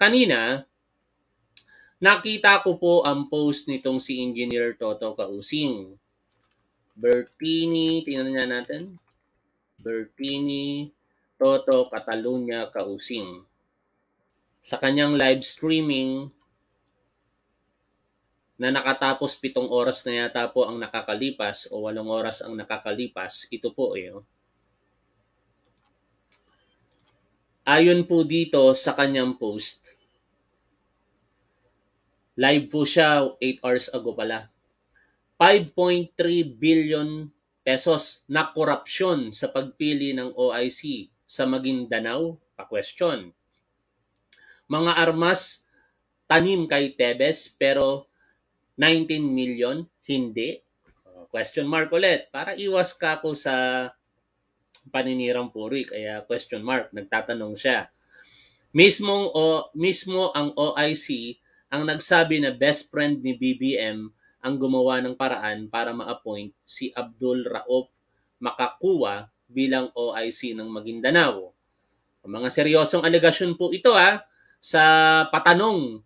kanina, nakita ko po ang post nitong si Engineer Toto Kausing. Bertini, tingnan na natin. Bertini Toto Catalunya Kausing. Sa kanyang live streaming na nakatapos pitong oras na yata po ang nakakalipas o walong oras ang nakakalipas, ito po eh. Oh. Ayon po dito sa kanyang post, live po siya 8 hours ago pala, 5.3 billion pesos na korupsyon sa pagpili ng OIC sa Maguindanao, pa-question. Mga armas, tanim kay Tebes pero 19 million, hindi. Question mark ulit para iwas ka ko sa paninirang puri kaya question mark nagtatanong siya. Mismong o mismo ang OIC ang nagsabi na best friend ni BBM ang gumawa ng paraan para ma-appoint si Abdul Raof Makakuwa bilang OIC ng Maguindanao. Mga seryosong alegasyon po ito ha ah, sa patanong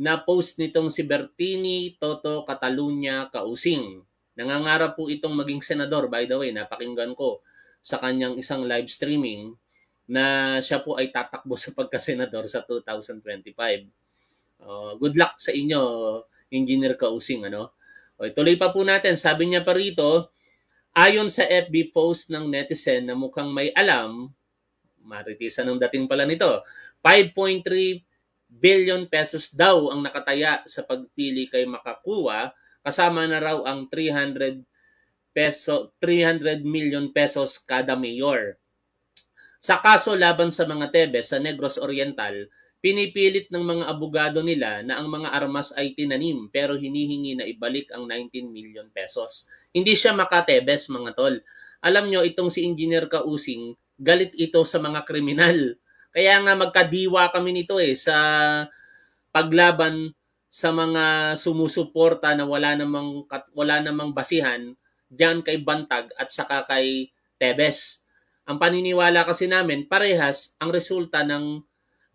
na post nitong si Bertini Toto Catalunya Kausing. Nangangarap po itong maging senador by the way, napakinggan ko sa kanyang isang live streaming na siya po ay tatakbo sa pagkasenador sa 2025. Uh, good luck sa inyo, Engineer Kausing. Ano? O, tuloy pa po natin. Sabi niya pa rito, ayon sa FB post ng netizen na mukhang may alam, maritisan ang dating pala nito, 5.3 billion pesos daw ang nakataya sa pagpili kay Makakuwa kasama na raw ang 300 peso 300 million pesos kada mayor. Sa kaso laban sa mga Tebes sa Negros Oriental, Pinipilit ng mga abogado nila na ang mga armas ay tinanim pero hinihingi na ibalik ang 19 million pesos. Hindi siya makatebes mga tol. Alam nyo, itong si Engineer Kausing, galit ito sa mga kriminal. Kaya nga magkadiwa kami nito eh sa paglaban sa mga sumusuporta na wala namang wala namang basihan diyan kay Bantag at saka kay Tebes. Ang paniniwala kasi namin parehas ang resulta ng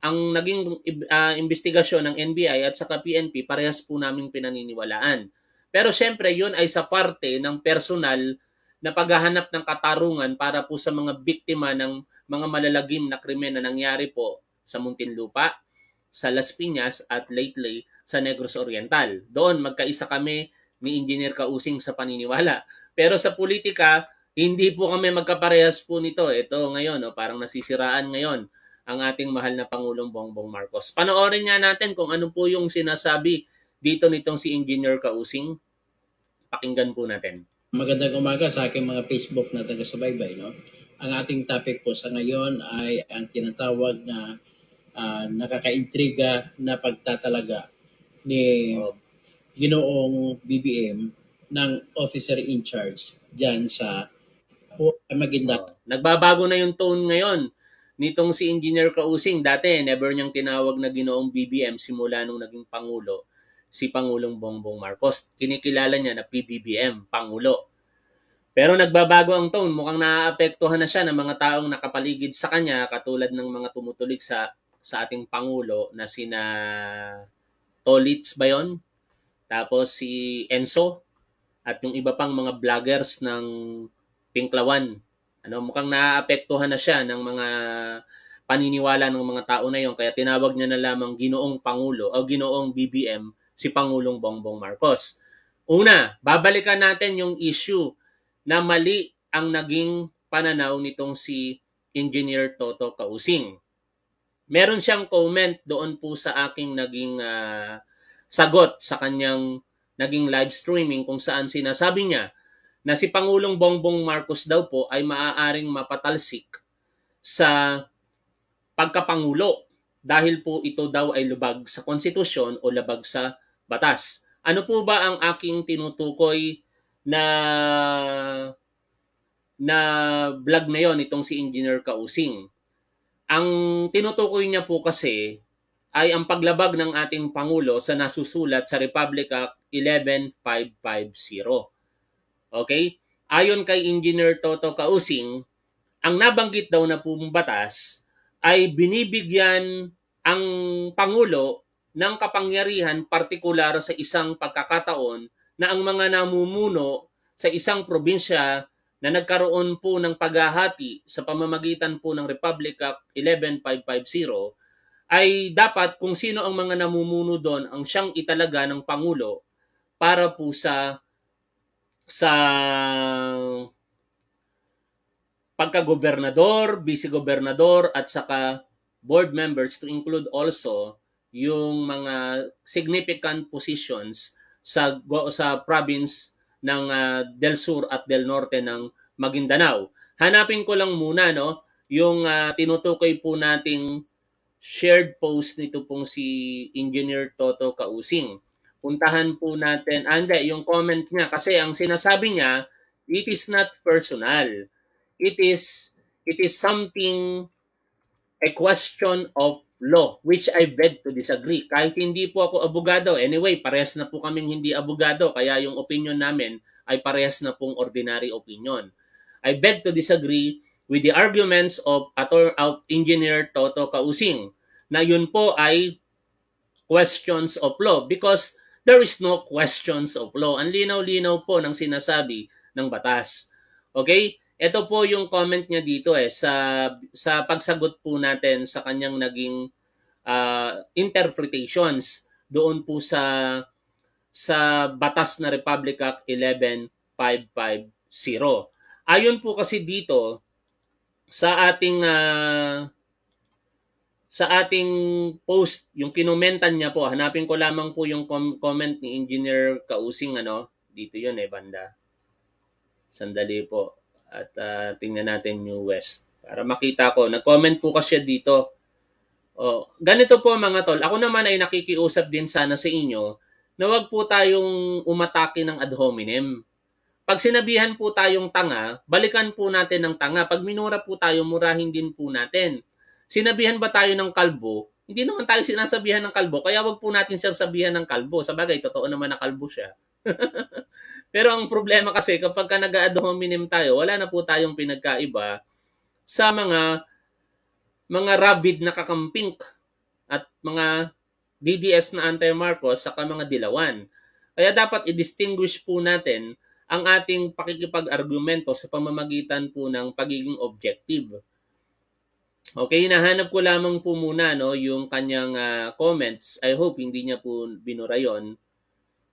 ang naging uh, investigasyon ng NBI at saka PNP parehas po naming pinaniniwalaan. Pero siyempre yun ay sa parte ng personal na paghahanap ng katarungan para po sa mga biktima ng mga malalagim na krimen na nangyari po sa Muntinlupa, sa Las Piñas at lately sa Negros Oriental. Doon magkaisa kami ni Engineer Kausing sa paniniwala. Pero sa politika, hindi po kami magkaparehas po nito. Ito ngayon, no, parang nasisiraan ngayon ang ating mahal na Pangulong Bongbong Marcos. Panoorin nga natin kung ano po yung sinasabi dito nitong si Engineer Kausing. Pakinggan po natin. Magandang umaga sa aking mga Facebook na taga-subaybay. No? Ang ating topic po sa ngayon ay ang tinatawag na uh, nakakaintriga na pagtatalaga ni oh. Ginoong BBM ng officer in charge diyan sa Maguindanao. Oh, nagbabago na yung tone ngayon nitong si Engineer Kausing. Dati never niyang tinawag na ginoong BBM simula nung naging pangulo si Pangulong Bongbong Marcos. Kinikilala niya na PBBM, Pangulo. Pero nagbabago ang tone. Mukhang naaapektuhan na siya ng mga taong nakapaligid sa kanya katulad ng mga tumutulig sa sa ating Pangulo na sina Tolitz ba yon? Tapos si Enzo at yung iba pang mga vloggers ng Pinklawan. Ano, mukhang naaapektuhan na siya ng mga paniniwala ng mga tao na yon kaya tinawag niya na lamang Ginoong Pangulo o Ginoong BBM si Pangulong Bongbong Marcos. Una, babalikan natin yung issue na mali ang naging pananaw nitong si Engineer Toto Kausing. Meron siyang comment doon po sa aking naging uh, sagot sa kanyang naging live streaming kung saan sinasabi niya na si Pangulong Bongbong Marcos daw po ay maaaring mapatalsik sa pagkapangulo dahil po ito daw ay lubag sa konstitusyon o labag sa batas. Ano po ba ang aking tinutukoy na na vlog na yon itong si Engineer Kausing? Ang tinutukoy niya po kasi ay ang paglabag ng ating Pangulo sa nasusulat sa Republic Act 11550. Okay? Ayon kay Engineer Toto Kausing, ang nabanggit daw na pong batas ay binibigyan ang Pangulo ng kapangyarihan partikular sa isang pagkakataon na ang mga namumuno sa isang probinsya na nagkaroon po ng paghahati sa pamamagitan po ng Republic Act 11550 ay dapat kung sino ang mga namumuno doon ang siyang italaga ng pangulo para po sa sa pagka-gobernador, vice-gobernador at saka board members to include also yung mga significant positions sa sa province ng uh, Del Sur at Del Norte ng Maguindanao. Hanapin ko lang muna no yung uh, tinutukoy po nating shared post nito pong si Engineer Toto Kausing. Puntahan po natin, ah, yung comment niya kasi ang sinasabi niya, it is not personal. It is it is something a question of law which I beg to disagree. Kahit hindi po ako abogado, anyway, parehas na po kaming hindi abogado kaya yung opinion namin ay parehas na pong ordinary opinion. I beg to disagree with the arguments of, of Engineer Toto Kausing na yun po ay questions of law because there is no questions of law. Ang linaw-linaw po ng sinasabi ng batas. Okay? Ito po yung comment niya dito eh sa sa pagsagot po natin sa kanyang naging uh, interpretations doon po sa sa batas na Republic Act 11550. Ayon po kasi dito sa ating uh, sa ating post, yung kinomentan niya po, hanapin ko lamang po yung com- comment ni Engineer Kausing, ano, dito yun eh, banda. Sandali po. At uh, tingnan natin New West. Para makita ko, nag-comment po kasi dito. Oh, ganito po mga tol, ako naman ay nakikiusap din sana sa inyo na wag po tayong umatake ng ad hominem. Pag sinabihan po tayong tanga, balikan po natin ng tanga. Pag minura po tayo, murahin din po natin sinabihan ba tayo ng kalbo? Hindi naman tayo sinasabihan ng kalbo, kaya wag po natin siyang sabihan ng kalbo. Sa bagay, totoo naman na kalbo siya. Pero ang problema kasi, kapag ka nag hominem tayo, wala na po tayong pinagkaiba sa mga mga rabid na kakampink at mga DDS na anti-Marcos sa mga dilawan. Kaya dapat i-distinguish po natin ang ating pakikipag-argumento sa pamamagitan po ng pagiging objective. Okay, hinahanap ko lamang po muna no, yung kanyang uh, comments. I hope hindi niya po binura yon.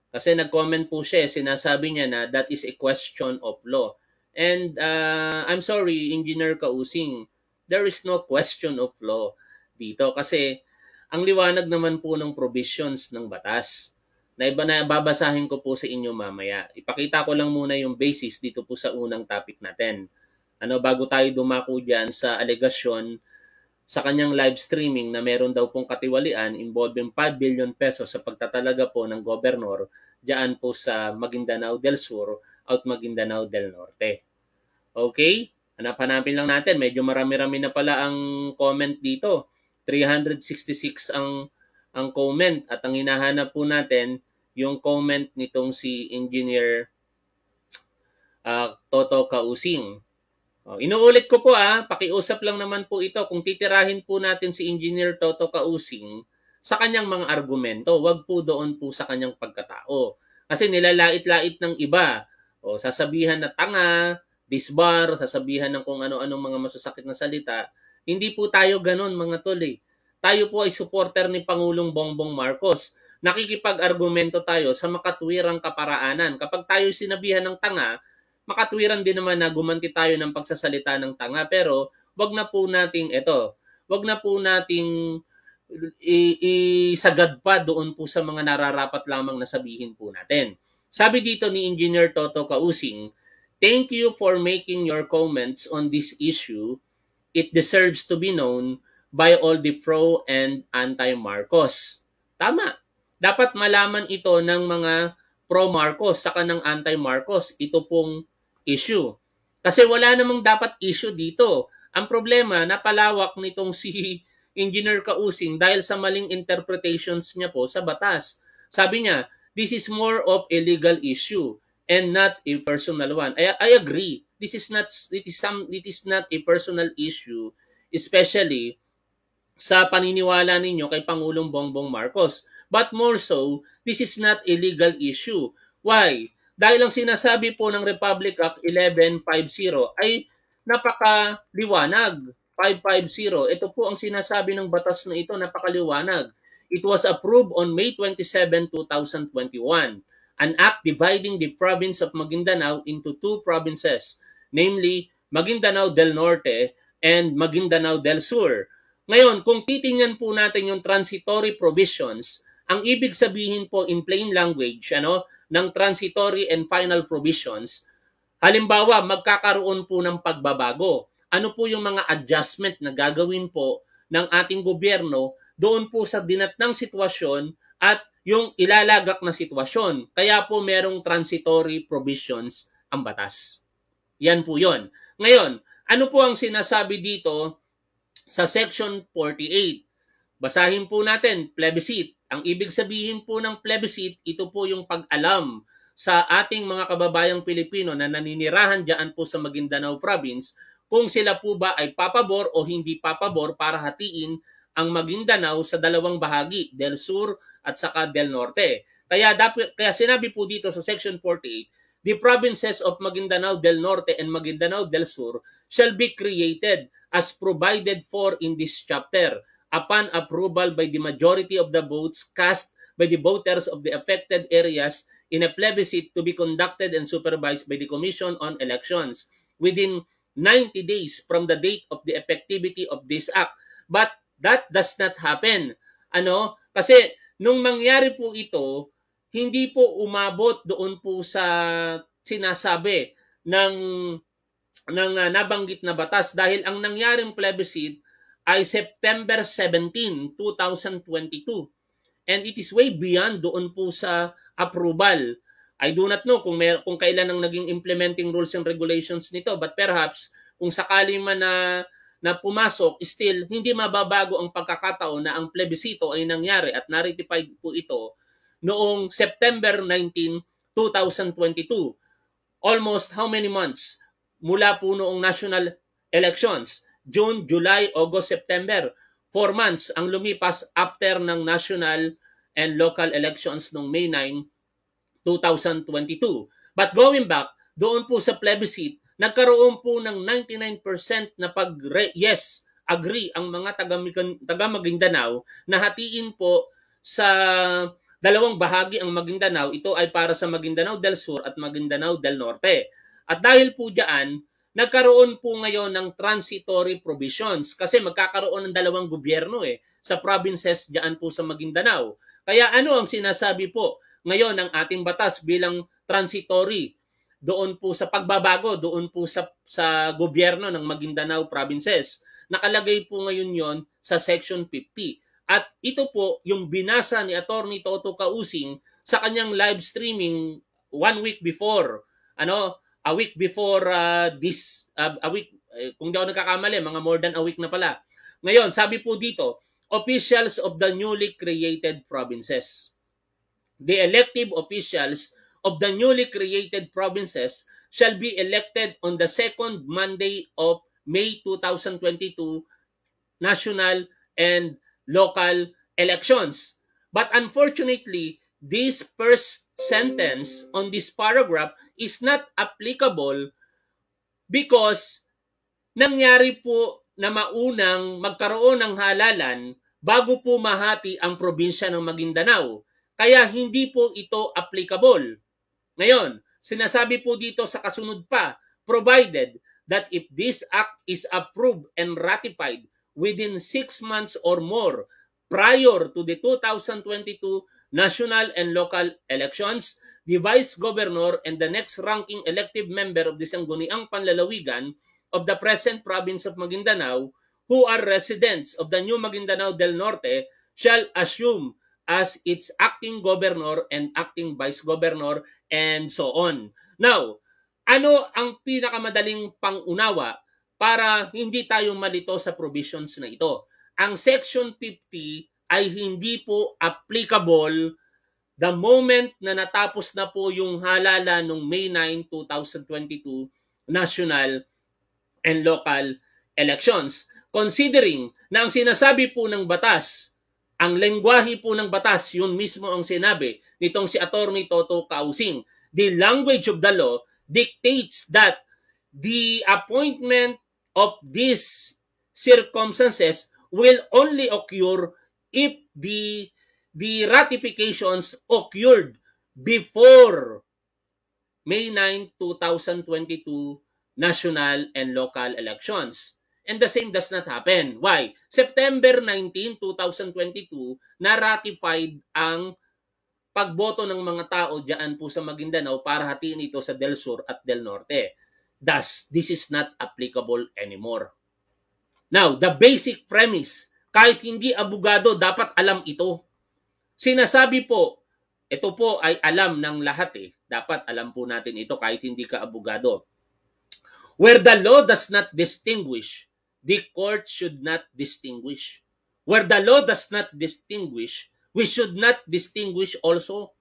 Kasi nag-comment po siya, eh. sinasabi niya na that is a question of law. And uh, I'm sorry, Engineer Kausing, there is no question of law dito. Kasi ang liwanag naman po ng provisions ng batas na iba na babasahin ko po sa inyo mamaya. Ipakita ko lang muna yung basis dito po sa unang topic natin. Ano bago tayo dumako diyan sa alegasyon sa kanyang live streaming na meron daw pong katiwalian involving 5 billion pesos sa pagtatalaga po ng gobernador diyan po sa Maguindanao del Sur at Maguindanao del Norte. Okay? Hanap-hanapin lang natin. Medyo marami-rami na pala ang comment dito. 366 ang ang comment at ang hinahanap po natin yung comment nitong si Engineer uh, Toto Kausing. Oh, inuulit ko po ah, pakiusap lang naman po ito kung titirahin po natin si Engineer Toto Kausing sa kanyang mga argumento, wag po doon po sa kanyang pagkatao. Kasi nilalait-lait ng iba. O sasabihan na tanga, disbar, sasabihan ng kung ano-anong mga masasakit na salita. Hindi po tayo ganun mga tol eh. Tayo po ay supporter ni Pangulong Bongbong Marcos. Nakikipag-argumento tayo sa makatwirang kaparaanan. Kapag tayo sinabihan ng tanga, makatwiran din naman na gumanti tayo ng pagsasalita ng tanga pero wag na po nating ito, wag na po nating isagad pa doon po sa mga nararapat lamang na sabihin po natin. Sabi dito ni Engineer Toto Kausing, Thank you for making your comments on this issue. It deserves to be known by all the pro and anti-Marcos. Tama. Dapat malaman ito ng mga pro-Marcos saka ng anti-Marcos. Ito pong issue. Kasi wala namang dapat issue dito. Ang problema, napalawak nitong si Engineer Kausing dahil sa maling interpretations niya po sa batas. Sabi niya, this is more of a legal issue and not a personal one. I, I agree. This is not it is some it is not a personal issue especially sa paniniwala ninyo kay Pangulong Bongbong Marcos. But more so, this is not a legal issue. Why? Dahil ang sinasabi po ng Republic Act 1150 ay napakaliwanag. 550. Ito po ang sinasabi ng batas na ito, napakaliwanag. It was approved on May 27, 2021 an act dividing the province of Maguindanao into two provinces, namely Maguindanao del Norte and Maguindanao del Sur. Ngayon, kung titingnan po natin yung transitory provisions, ang ibig sabihin po in plain language, ano, ng transitory and final provisions, halimbawa magkakaroon po ng pagbabago. Ano po yung mga adjustment na gagawin po ng ating gobyerno doon po sa dinat ng sitwasyon at yung ilalagak na sitwasyon. Kaya po merong transitory provisions ang batas. Yan po yon. Ngayon, ano po ang sinasabi dito sa section 48? Basahin po natin, plebiscite. Ang ibig sabihin po ng plebiscite, ito po yung pag-alam sa ating mga kababayang Pilipino na naninirahan dyan po sa Maguindanao Province kung sila po ba ay papabor o hindi papabor para hatiin ang Maguindanao sa dalawang bahagi, Del Sur at saka Del Norte. Kaya, dapat, kaya sinabi po dito sa Section 48, the provinces of Maguindanao del Norte and Maguindanao del Sur shall be created as provided for in this chapter upon approval by the majority of the votes cast by the voters of the affected areas in a plebiscite to be conducted and supervised by the Commission on Elections within 90 days from the date of the effectivity of this act. But that does not happen. Ano? Kasi nung mangyari po ito, hindi po umabot doon po sa sinasabi ng ng uh, nabanggit na batas dahil ang nangyaring plebiscite ay September 17, 2022. And it is way beyond doon po sa approval. I do not know kung, may, kung kailan ang naging implementing rules and regulations nito but perhaps kung sakali man na na pumasok, still hindi mababago ang pagkakataon na ang plebisito ay nangyari at naratified po ito noong September 19, 2022. Almost how many months mula po noong national elections? June, July, August, September. Four months ang lumipas after ng national and local elections noong May 9, 2022. But going back, doon po sa plebiscite, nagkaroon po ng 99% na pag-yes, agree ang mga taga, taga Maguindanao na hatiin po sa dalawang bahagi ang Magindanao. Ito ay para sa Magindanao del Sur at Magindanao del Norte. At dahil po diyan, nagkaroon po ngayon ng transitory provisions kasi magkakaroon ng dalawang gobyerno eh sa provinces diyan po sa Maguindanao. Kaya ano ang sinasabi po ngayon ng ating batas bilang transitory doon po sa pagbabago doon po sa sa gobyerno ng Maguindanao provinces. Nakalagay po ngayon 'yon sa section 50. At ito po yung binasa ni Attorney Toto Kausing sa kanyang live streaming one week before. Ano, a week before uh, this, uh, a week, eh, kung di ako nagkakamali, mga more than a week na pala. Ngayon, sabi po dito, officials of the newly created provinces. The elective officials of the newly created provinces shall be elected on the second Monday of May 2022 national and local elections. But unfortunately, this first sentence on this paragraph is not applicable because nangyari po na maunang magkaroon ng halalan bago po mahati ang probinsya ng Maguindanao. Kaya hindi po ito applicable. Ngayon, sinasabi po dito sa kasunod pa, provided that if this act is approved and ratified within 6 months or more prior to the 2022 national and local elections, the Vice Governor and the next ranking elective member of the Sangguniang Panlalawigan of the present province of Maguindanao who are residents of the new Maguindanao del Norte shall assume as its acting governor and acting vice governor and so on. Now, ano ang pinakamadaling pangunawa para hindi tayo malito sa provisions na ito? Ang Section 50 ay hindi po applicable The moment na natapos na po yung halala ng May 9, 2022 national and local elections. Considering na ang sinasabi po ng batas, ang lengguwahe po ng batas, yun mismo ang sinabi nitong si Attorney Toto Kausing. The language of the law dictates that the appointment of these circumstances will only occur if the the ratifications occurred before May 9, 2022 national and local elections. And the same does not happen. Why? September 19, 2022, na-ratified ang pagboto ng mga tao diyan po sa Maguindanao para hatiin ito sa Del Sur at Del Norte. Thus, this is not applicable anymore. Now, the basic premise, kahit hindi abogado, dapat alam ito. Sinasabi po, ito po ay alam ng lahat eh. Dapat alam po natin ito kahit hindi ka abogado. Where the law does not distinguish, the court should not distinguish. Where the law does not distinguish, we should not distinguish also.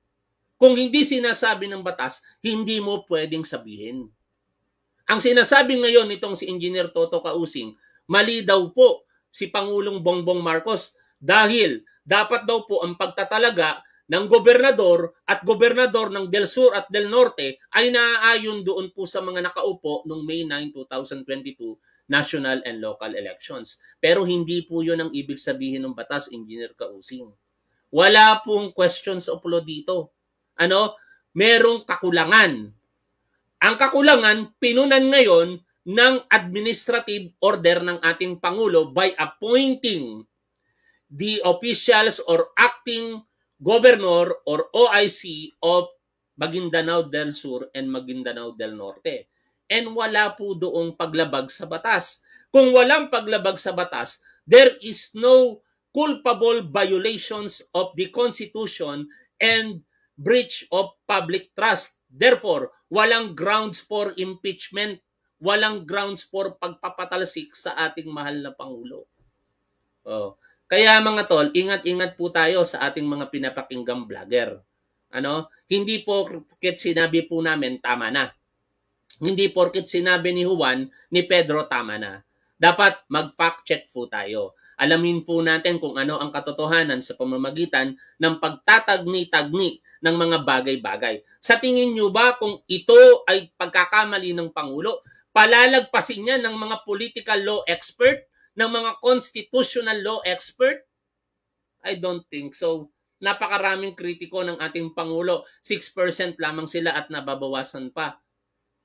Kung hindi sinasabi ng batas, hindi mo pwedeng sabihin. Ang sinasabi ngayon nitong si Engineer Toto Kausing, mali daw po si Pangulong Bongbong Marcos dahil dapat daw po ang pagtatalaga ng gobernador at gobernador ng Del Sur at Del Norte ay naaayon doon po sa mga nakaupo noong May 9, 2022 national and local elections. Pero hindi po yun ang ibig sabihin ng batas, Engineer Kausing. Wala pong questions of law dito. Ano? Merong kakulangan. Ang kakulangan, pinunan ngayon ng administrative order ng ating Pangulo by appointing the officials or acting governor or OIC of Maguindanao del Sur and Maguindanao del Norte. And wala po doong paglabag sa batas. Kung walang paglabag sa batas, there is no culpable violations of the Constitution and breach of public trust. Therefore, walang grounds for impeachment, walang grounds for pagpapatalsik sa ating mahal na Pangulo. Oh. Kaya mga tol, ingat-ingat po tayo sa ating mga pinapakinggang vlogger. Ano? Hindi porket sinabi po namin tama na. Hindi porket sinabi ni Juan, ni Pedro tama na. Dapat mag-fact check po tayo. Alamin po natin kung ano ang katotohanan sa pamamagitan ng pagtatagni-tagni ng mga bagay-bagay. Sa tingin nyo ba kung ito ay pagkakamali ng Pangulo, palalagpasin niya ng mga political law expert ng mga constitutional law expert? I don't think so. Napakaraming kritiko ng ating Pangulo. 6% lamang sila at nababawasan pa.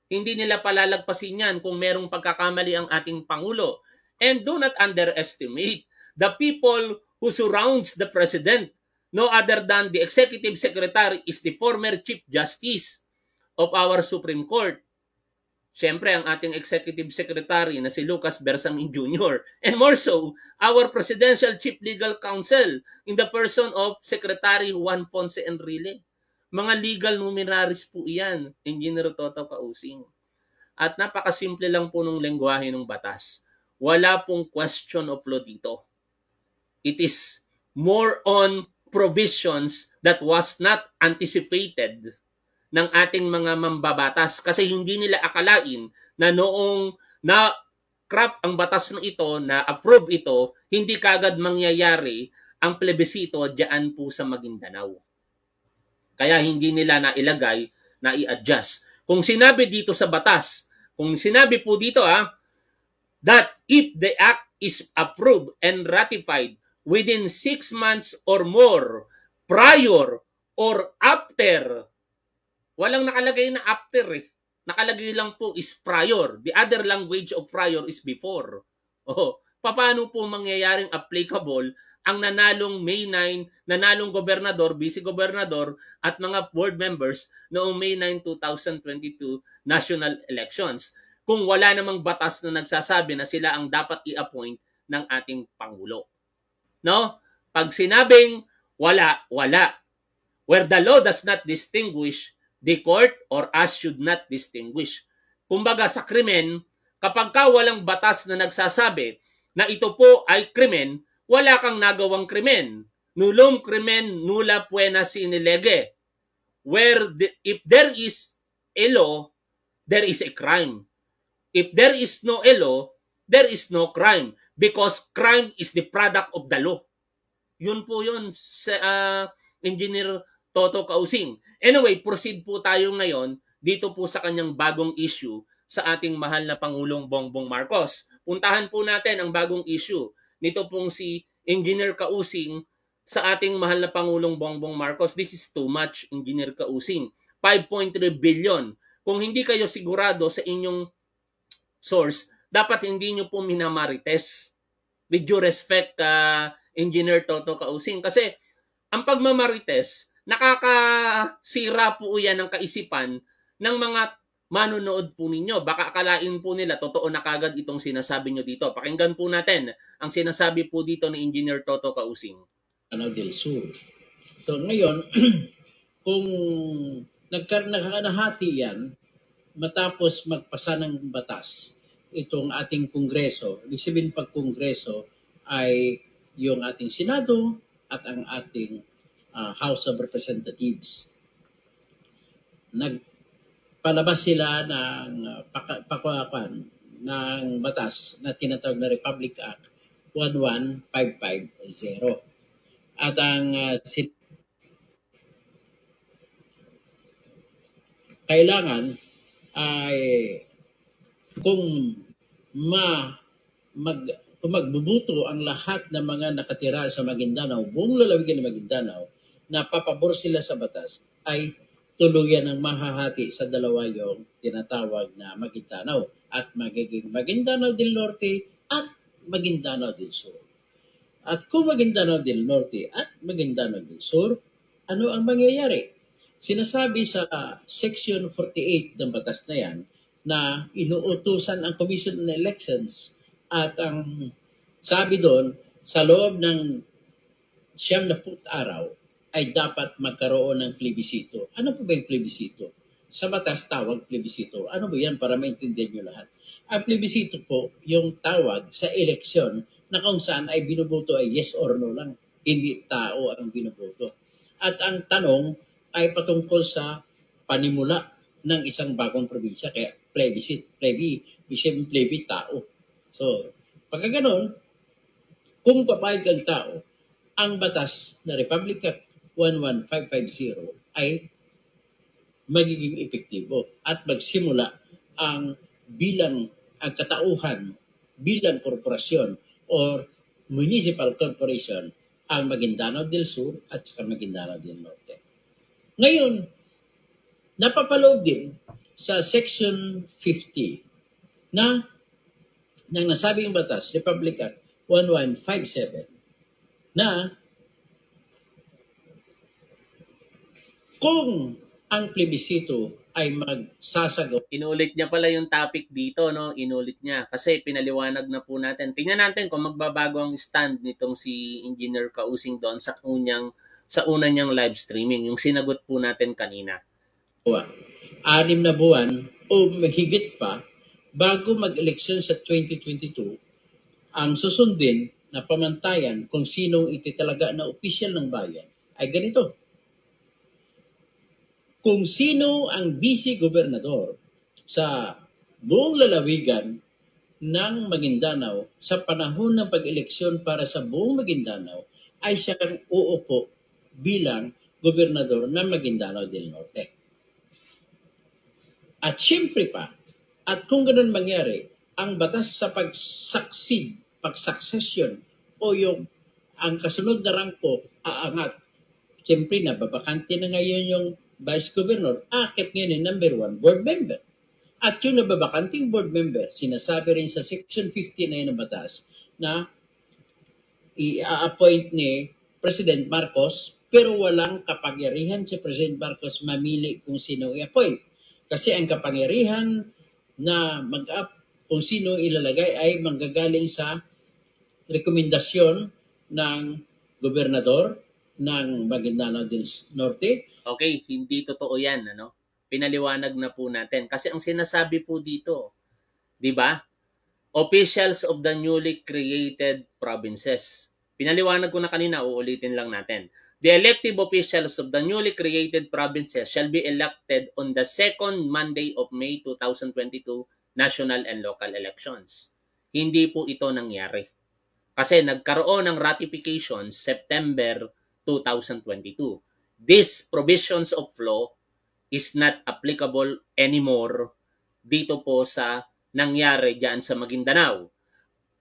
Hindi nila palalagpasin yan kung merong pagkakamali ang ating Pangulo. And do not underestimate the people who surrounds the President. No other than the Executive Secretary is the former Chief Justice of our Supreme Court. Siyempre, ang ating executive secretary na si Lucas Bersamin Jr. And more so, our presidential chief legal counsel in the person of Secretary Juan Ponce Enrile. Mga legal numeraries po iyan, Engineer Toto Kausing. At napakasimple lang po ng lengguwahe ng batas. Wala pong question of law dito. It is more on provisions that was not anticipated ng ating mga mambabatas kasi hindi nila akalain na noong na craft ang batas na ito, na approve ito, hindi kagad mangyayari ang plebisito diyan po sa Maguindanao. Kaya hindi nila nailagay na i-adjust. Kung sinabi dito sa batas, kung sinabi po dito ah, that if the act is approved and ratified within six months or more prior or after Walang nakalagay na after eh. Nakalagay lang po is prior. The other language of prior is before. Oh, paano po mangyayaring applicable ang nanalong May 9, nanalong gobernador, vice-gobernador at mga board members noong May 9, 2022 national elections kung wala namang batas na nagsasabi na sila ang dapat i-appoint ng ating Pangulo. No? Pag sinabing wala, wala. Where the law does not distinguish the court or us should not distinguish. Kumbaga sa krimen, kapag ka walang batas na nagsasabi na ito po ay krimen, wala kang nagawang krimen. Nulum krimen nula puena sinilege. Where the, if there is a law, there is a crime. If there is no a law, there is no crime because crime is the product of the law. Yun po yun, sa, uh, Engineer Toto Kausing. Anyway, proceed po tayo ngayon dito po sa kanyang bagong issue sa ating mahal na Pangulong Bongbong Marcos. Puntahan po natin ang bagong issue. Nito pong si Engineer Kausing sa ating mahal na Pangulong Bongbong Marcos. This is too much, Engineer Kausing. 5.3 billion. Kung hindi kayo sigurado sa inyong source, dapat hindi nyo po minamarites. With due respect, uh, Engineer Toto Kausing. Kasi ang pagmamarites, nakakasira po yan ng kaisipan ng mga manunood po ninyo. Baka akalain po nila totoo na kagad itong sinasabi nyo dito. Pakinggan po natin ang sinasabi po dito ni Engineer Toto Kausing. Canal del Sur. So ngayon, kung nagkar nakakanahati yan, matapos magpasa ng batas, itong ating kongreso, ibig sabihin pag kongreso ay yung ating senado at ang ating uh, House of Representatives. Nagpalabas sila ng uh, ah, pakuakan ng batas na tinatawag na Republic Act 11550. At ang uh, ah, sin- kailangan ay kung ma mag kung magbubuto ang lahat ng mga nakatira sa Maguindanao, buong lalawigan ng Maguindanao, na papabor sila sa batas ay tuluyan ang mahahati sa dalawa yung tinatawag na Maguindanao at magiging Maguindanao del Norte at Maguindanao del Sur. At kung Maguindanao del Norte at Maguindanao del Sur, ano ang mangyayari? Sinasabi sa Section 48 ng batas na yan na inuutusan ang Commission on Elections at ang sabi doon, sa loob ng siyam na put araw, ay dapat magkaroon ng plebisito. Ano po ba yung plebisito? Sa batas, tawag plebisito. Ano ba yan para maintindihan nyo lahat? Ang plebisito po, yung tawag sa eleksyon na kung saan ay binuboto ay yes or no lang. Hindi tao ang binuboto. At ang tanong ay patungkol sa panimula ng isang bagong probinsya. Kaya plebisito, plebi, bisim plebi tao. So, pagka ganun, kung papayag ang tao, ang batas na Republic 11550 ay magiging epektibo at magsimula ang bilang ang katauhan bilang korporasyon or municipal corporation ang Maguindanao del Sur at saka Maguindanao del Norte. Ngayon, napapaloob din sa Section 50 na ng nasabing batas, Republic Act 1157, na kung ang plebisito ay magsasagot. Inulit niya pala yung topic dito, no? Inulit niya. Kasi pinaliwanag na po natin. Tingnan natin kung magbabago ang stand nitong si Engineer Kausing doon sa unyang sa una niyang live streaming, yung sinagot po natin kanina. Anim na buwan o higit pa bago mag-eleksyon sa 2022, ang susundin na pamantayan kung sinong ititalaga na opisyal ng bayan ay ganito kung sino ang vice gobernador sa buong lalawigan ng Maguindanao sa panahon ng pag-eleksyon para sa buong Maguindanao ay siya kang uupo bilang gobernador ng Maguindanao del Norte. At siyempre pa, at kung ganun mangyari, ang batas sa pag-succeed, pag-succession o yung ang kasunod na rangko aangat. Siyempre, nababakante na ngayon yung Vice Governor, akit ngayon yung number one board member. At yung nababakanting board member, sinasabi rin sa Section 59 ng batas na i-appoint ni President Marcos pero walang kapangyarihan si President Marcos mamili kung sino i-appoint. Kasi ang kapangyarihan na mag-up kung sino ilalagay ay manggagaling sa rekomendasyon ng gobernador ng Maguindanao del Norte? Okay, hindi totoo yan. Ano? Pinaliwanag na po natin. Kasi ang sinasabi po dito, di ba? Officials of the newly created provinces. Pinaliwanag ko na kanina, uulitin lang natin. The elective officials of the newly created provinces shall be elected on the second Monday of May 2022 national and local elections. Hindi po ito nangyari. Kasi nagkaroon ng ratification September 2022. These provisions of law is not applicable anymore dito po sa nangyari diyan sa Maguindanao.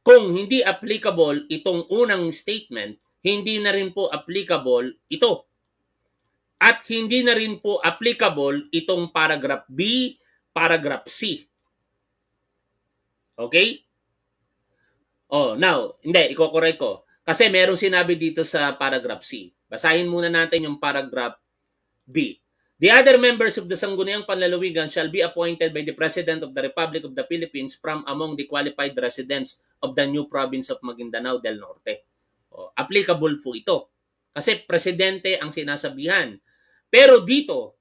Kung hindi applicable itong unang statement, hindi na rin po applicable ito. At hindi na rin po applicable itong paragraph B, paragraph C. Okay? Oh, now, hindi, iko-correct ko. Kasi meron sinabi dito sa paragraph C. Basahin muna natin yung paragraph B. The other members of the Sangguniang Panlalawigan shall be appointed by the President of the Republic of the Philippines from among the qualified residents of the new province of Maguindanao del Norte. O, applicable po ito. Kasi presidente ang sinasabihan. Pero dito,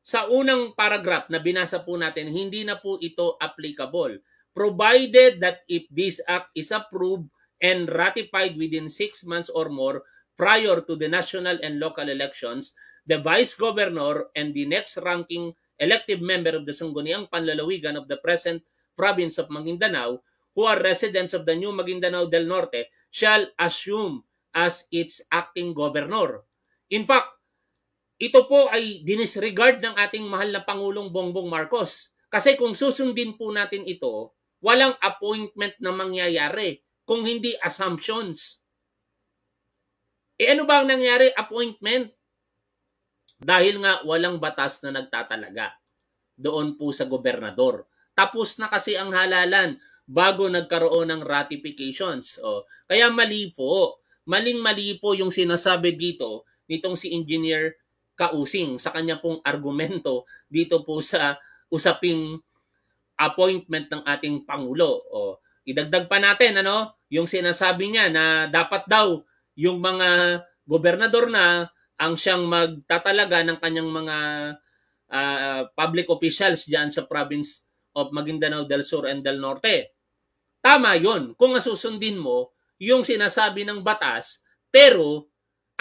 sa unang paragraph na binasa po natin, hindi na po ito applicable. Provided that if this act is approved and ratified within 6 months or more, prior to the national and local elections, the vice governor and the next ranking elective member of the Sangguniang Panlalawigan of the present province of Maguindanao, who are residents of the new Maguindanao del Norte, shall assume as its acting governor. In fact, ito po ay dinisregard ng ating mahal na Pangulong Bongbong Marcos. Kasi kung susundin po natin ito, walang appointment na mangyayari kung hindi assumptions. E ano ba ang nangyari? Appointment. Dahil nga walang batas na nagtatalaga doon po sa gobernador. Tapos na kasi ang halalan bago nagkaroon ng ratifications. O, kaya mali po. Maling-mali po yung sinasabi dito nitong si Engineer Kausing sa kanya pong argumento dito po sa usaping appointment ng ating Pangulo. O, idagdag pa natin ano, yung sinasabi niya na dapat daw yung mga gobernador na ang siyang magtatalaga ng kanyang mga uh, public officials diyan sa province of Maguindanao del Sur and del Norte. Tama 'yon kung asusundin mo yung sinasabi ng batas pero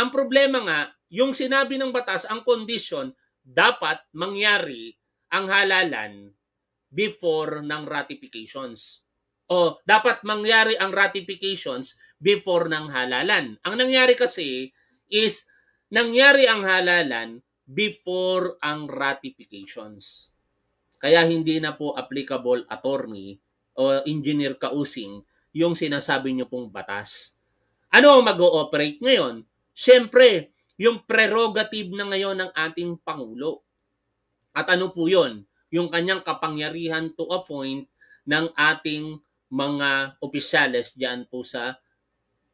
ang problema nga yung sinabi ng batas ang condition dapat mangyari ang halalan before ng ratifications. O dapat mangyari ang ratifications before ng halalan. Ang nangyari kasi is nangyari ang halalan before ang ratifications. Kaya hindi na po applicable attorney o engineer kausing yung sinasabi niyo pong batas. Ano ang mag-ooperate ngayon? Siyempre, yung prerogative na ngayon ng ating Pangulo. At ano po yun? Yung kanyang kapangyarihan to appoint ng ating mga opisyales dyan po sa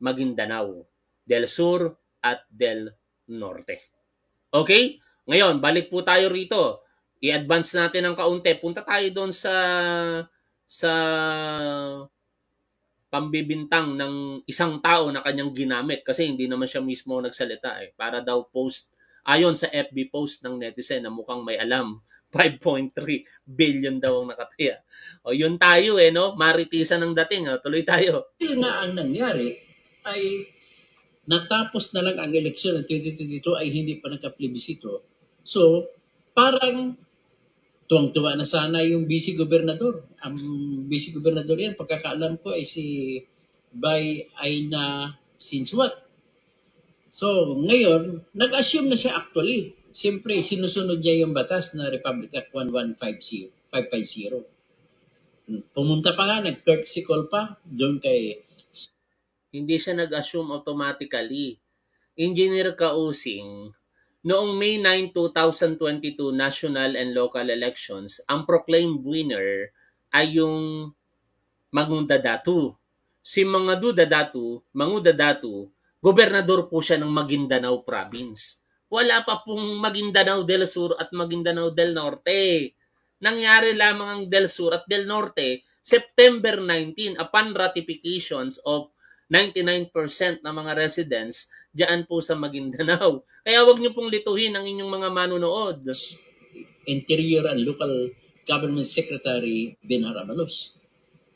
Maguindanao, del Sur at del Norte. Okay? Ngayon, balik po tayo rito. I-advance natin ng kaunti. Punta tayo doon sa sa pambibintang ng isang tao na kanyang ginamit kasi hindi naman siya mismo nagsalita eh. Para daw post, ayon sa FB post ng netizen na mukhang may alam, 5.3 billion daw ang nakataya. O yun tayo eh, no? maritisa ang dating. O, ah. tuloy tayo. Yun na ang nangyari ay natapos na lang ang eleksyon ng 2022 ay hindi pa nagka-plebisito. So, parang tuwang-tuwa na sana yung busy gobernador. Ang busy gobernador yan, pagkakaalam ko ay si Bay Aina Sinswat. So, ngayon, nag-assume na siya actually. Siyempre, sinusunod niya yung batas na Republic Act 1150. 550. Pumunta pa nga, nag-courtesy call pa doon kay hindi siya nag-assume automatically. Engineer Kausing, noong May 9, 2022 national and local elections, ang proclaimed winner ay yung Mangundadatu. Si Mangudadatu, Mangudadatu, gobernador po siya ng Maguindanao province. Wala pa pong Maguindanao del Sur at Maguindanao del Norte. Nangyari lamang ang del Sur at del Norte September 19 upon ratifications of 99% ng mga residents diyan po sa Maguindanao. Kaya wag niyo pong lituhin ang inyong mga manonood. Interior and Local Government Secretary Benar Abalos.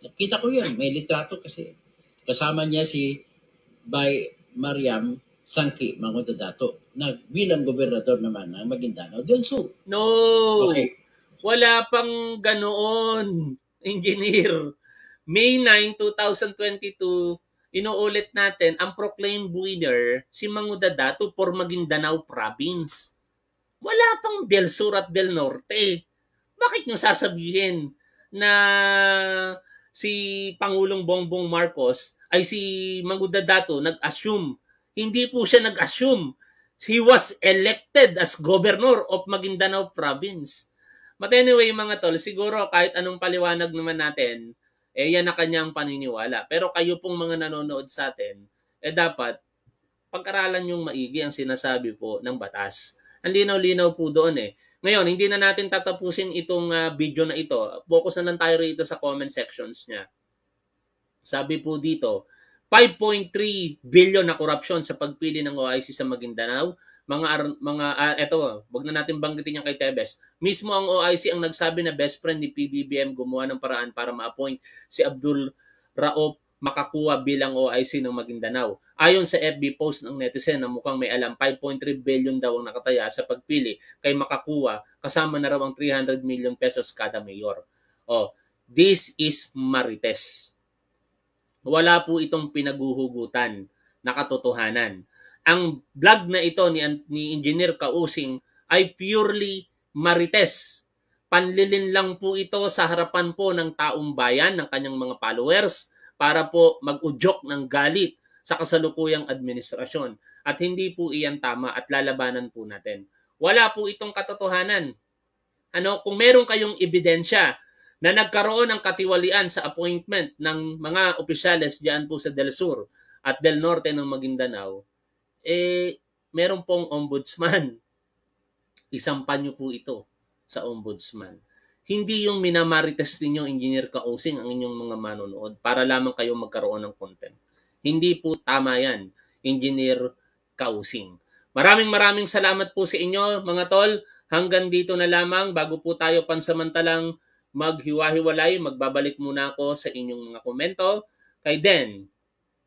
Nakita ko yun. May litrato kasi. Kasama niya si Bay Mariam Sangki Mangudadato na bilang gobernador naman ng Maguindanao del Sur. No! Okay. Wala pang ganoon, engineer. May 9, 2022, inuulit natin, ang proclaimed winner, si Mangudadato for maging Danau Province. Wala pang Del Sur at Del Norte. Bakit nyo sasabihin na si Pangulong Bongbong Marcos ay si Mangudadato nag-assume? Hindi po siya nag-assume. He was elected as governor of Maguindanao Province. But anyway mga tol, siguro kahit anong paliwanag naman natin, eh yan na kanyang paniniwala. Pero kayo pong mga nanonood sa atin, eh dapat pag-aralan yung maigi ang sinasabi po ng batas. Ang linaw-linaw po doon eh. Ngayon, hindi na natin tatapusin itong uh, video na ito. Focus na lang tayo rito sa comment sections niya. Sabi po dito, 5.3 billion na korupsyon sa pagpili ng OIC sa Maguindanao mga mga uh, eto, wag na natin banggitin yan kay Tevez. Mismo ang OIC ang nagsabi na best friend ni PBBM gumawa ng paraan para ma-appoint si Abdul Raop makakuha bilang OIC ng Maguindanao. Ayon sa FB post ng netizen na mukhang may alam, 5.3 billion daw ang nakataya sa pagpili kay makakuha kasama na raw ang 300 million pesos kada mayor. Oh, this is Marites. Wala po itong pinaguhugutan nakatotohanan. Ang vlog na ito ni, ni Engineer Kausing ay purely marites. Panlilin lang po ito sa harapan po ng taong bayan, ng kanyang mga followers, para po mag-udyok ng galit sa kasalukuyang administrasyon. At hindi po iyan tama at lalabanan po natin. Wala po itong katotohanan. Ano, kung meron kayong ebidensya na nagkaroon ng katiwalian sa appointment ng mga opisyales diyan po sa Del Sur at Del Norte ng Maguindanao, eh, meron pong ombudsman. Isampan nyo po ito sa ombudsman. Hindi yung minamarites ninyo, Engineer Kausing, ang inyong mga manonood para lamang kayo magkaroon ng content. Hindi po tama yan, Engineer Kausing. Maraming maraming salamat po sa inyo, mga tol. Hanggang dito na lamang bago po tayo pansamantalang maghiwa-hiwalay, magbabalik muna ako sa inyong mga komento. Kay Den,